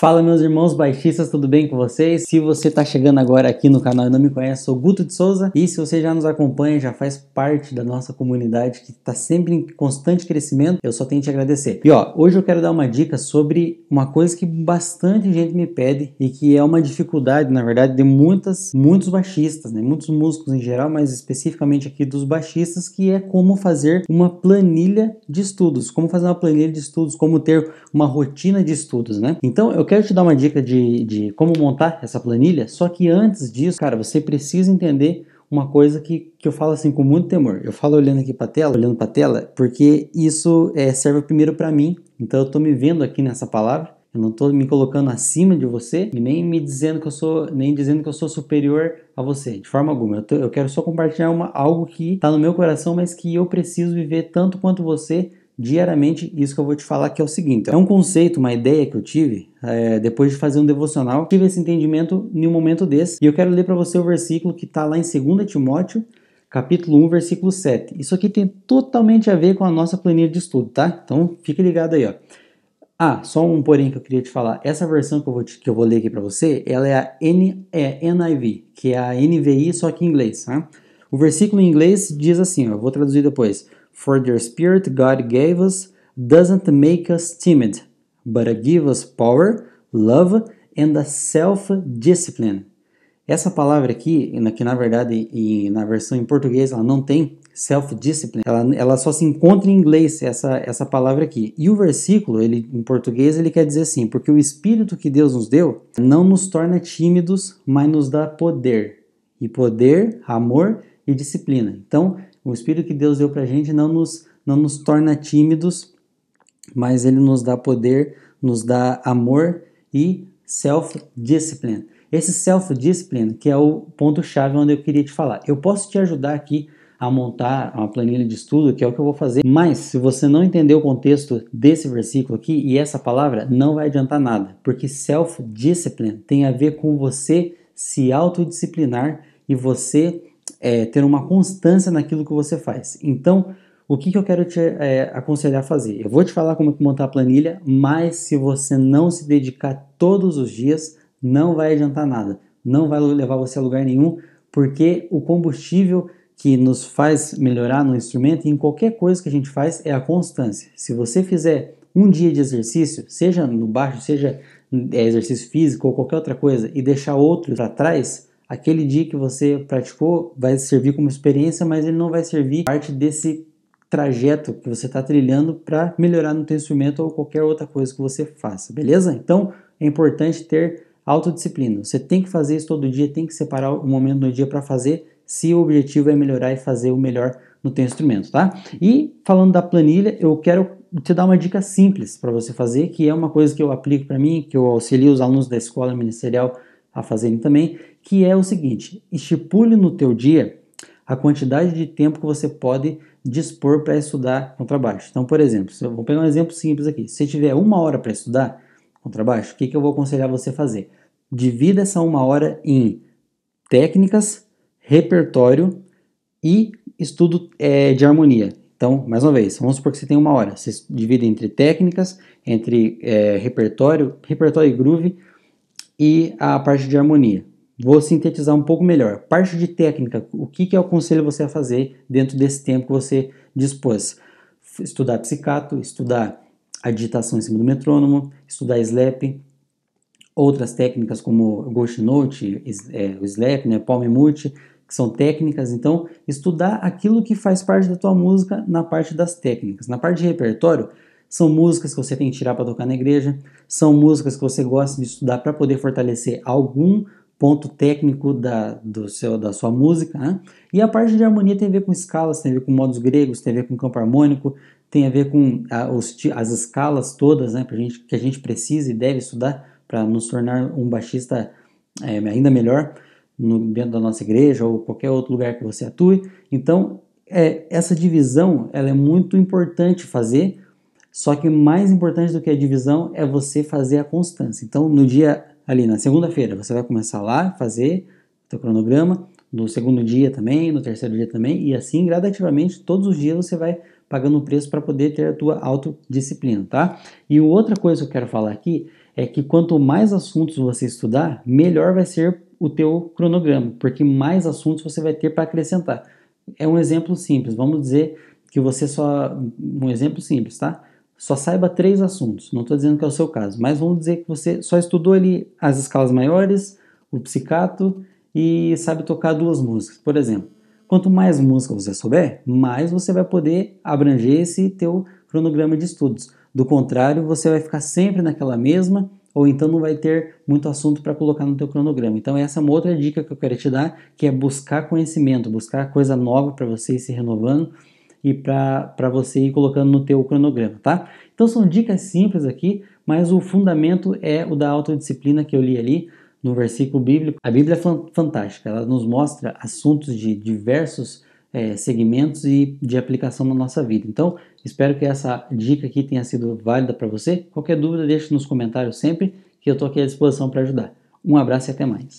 Fala meus irmãos baixistas, tudo bem com vocês? Se você está chegando agora aqui no canal e não me conhece, sou Guto de Souza e se você já nos acompanha, já faz parte da nossa comunidade que está sempre em constante crescimento, eu só tenho que te agradecer. E ó, hoje eu quero dar uma dica sobre uma coisa que bastante gente me pede e que é uma dificuldade, na verdade, de muitas, muitos baixistas, né? muitos músicos em geral, mas especificamente aqui dos baixistas, que é como fazer uma planilha de estudos, como fazer uma planilha de estudos, como ter uma rotina de estudos, né? Então eu quero te dar uma dica de, de como montar essa planilha, só que antes disso, cara, você precisa entender uma coisa que, que eu falo assim com muito temor. Eu falo olhando aqui para tela, olhando para tela, porque isso é, serve primeiro para mim. Então eu estou me vendo aqui nessa palavra. Eu não estou me colocando acima de você e nem me dizendo que eu sou, nem dizendo que eu sou superior a você, de forma alguma. Eu, tô, eu quero só compartilhar uma, algo que está no meu coração, mas que eu preciso viver tanto quanto você diariamente isso que eu vou te falar que é o seguinte. É um conceito, uma ideia que eu tive é, depois de fazer um devocional. Tive esse entendimento em um momento desse e eu quero ler para você o versículo que está lá em 2 Timóteo, capítulo 1, versículo 7. Isso aqui tem totalmente a ver com a nossa planilha de estudo, tá? Então fique ligado aí, ó. Ah, só um porém que eu queria te falar. Essa versão que eu vou, te, que eu vou ler aqui para você, ela é a N, é NIV, que é a NVI, só que em inglês, tá? O versículo em inglês diz assim, ó, eu vou traduzir depois. For the Spirit God gave us doesn't make us timid, but give us power, love and a self-discipline. Essa palavra aqui, que na verdade na versão em português ela não tem self-discipline, ela, ela só se encontra em inglês, essa, essa palavra aqui. E o versículo, ele, em português, ele quer dizer assim: porque o espírito que Deus nos deu não nos torna tímidos, mas nos dá poder. E poder, amor e disciplina. Então, o Espírito que Deus deu para a gente não nos, não nos torna tímidos, mas ele nos dá poder, nos dá amor e self-discipline. Esse self-discipline, que é o ponto-chave onde eu queria te falar. Eu posso te ajudar aqui a montar uma planilha de estudo, que é o que eu vou fazer. Mas se você não entender o contexto desse versículo aqui e essa palavra, não vai adiantar nada, porque self-discipline tem a ver com você se autodisciplinar e você é, ter uma constância naquilo que você faz. Então, o que, que eu quero te é, aconselhar a fazer? Eu vou te falar como montar a planilha, mas se você não se dedicar todos os dias, não vai adiantar nada. Não vai levar você a lugar nenhum, porque o combustível que nos faz melhorar no instrumento e em qualquer coisa que a gente faz é a constância. Se você fizer um dia de exercício, seja no baixo, seja é, exercício físico ou qualquer outra coisa, e deixar outro para trás, aquele dia que você praticou vai servir como experiência, mas ele não vai servir parte desse trajeto que você está trilhando para melhorar no teu instrumento ou qualquer outra coisa que você faça, beleza? Então é importante ter autodisciplina. Você tem que fazer isso todo dia, tem que separar um momento no dia para fazer, se o objetivo é melhorar e fazer o melhor no teu instrumento, tá? E falando da planilha, eu quero te dar uma dica simples para você fazer, que é uma coisa que eu aplico para mim, que eu auxilio os alunos da escola ministerial a fazerem também, que é o seguinte: estipule no teu dia a quantidade de tempo que você pode dispor para estudar contrabaixo. Então, por exemplo, eu vou pegar um exemplo simples aqui. Se tiver uma hora para estudar contrabaixo, o que, que eu vou aconselhar você a fazer? Divida essa uma hora em técnicas, repertório e estudo é, de harmonia. Então, mais uma vez, vamos supor que você tem uma hora. Você divide entre técnicas, entre é, repertório, repertório e groove e a parte de harmonia. Vou sintetizar um pouco melhor. Parte de técnica, o que, que eu é aconselho você a fazer dentro desse tempo que você dispôs? Estudar psicato, estudar a digitação em cima do metrônomo, estudar slap, outras técnicas como Ghost Note, é, o slap, né, palm mute, que são técnicas. Então, estudar aquilo que faz parte da tua música na parte das técnicas. Na parte de repertório, são músicas que você tem que tirar para tocar na igreja, são músicas que você gosta de estudar para poder fortalecer algum ponto técnico da, do seu, da sua música, né? E a parte de harmonia tem a ver com escalas, tem a ver com modos gregos, tem a ver com campo harmônico, tem a ver com a, os, as escalas todas, né? Pra gente, que a gente precisa e deve estudar para nos tornar um baixista é, ainda melhor no, dentro da nossa igreja ou qualquer outro lugar que você atue. Então, é, essa divisão ela é muito importante fazer, só que mais importante do que a divisão é você fazer a constância. Então, no dia ali na segunda-feira. Você vai começar lá, fazer o cronograma, no segundo dia também, no terceiro dia também, e assim gradativamente, todos os dias você vai pagando o preço para poder ter a tua autodisciplina, tá? E outra coisa que eu quero falar aqui é que quanto mais assuntos você estudar, melhor vai ser o teu cronograma, porque mais assuntos você vai ter para acrescentar. É um exemplo simples, vamos dizer que você só um exemplo simples, tá? só saiba três assuntos. Não estou dizendo que é o seu caso, mas vamos dizer que você só estudou ali as escalas maiores, o psicato e sabe tocar duas músicas, por exemplo. Quanto mais música você souber, mais você vai poder abranger esse teu cronograma de estudos. Do contrário, você vai ficar sempre naquela mesma ou então não vai ter muito assunto para colocar no teu cronograma. Então essa é uma outra dica que eu quero te dar, que é buscar conhecimento, buscar coisa nova para você ir se renovando e para você ir colocando no teu cronograma, tá? Então são dicas simples aqui, mas o fundamento é o da autodisciplina que eu li ali no versículo bíblico. A Bíblia é fantástica, ela nos mostra assuntos de diversos é, segmentos e de aplicação na nossa vida. Então, espero que essa dica aqui tenha sido válida para você. Qualquer dúvida, deixe nos comentários sempre, que eu estou aqui à disposição para ajudar. Um abraço e até mais.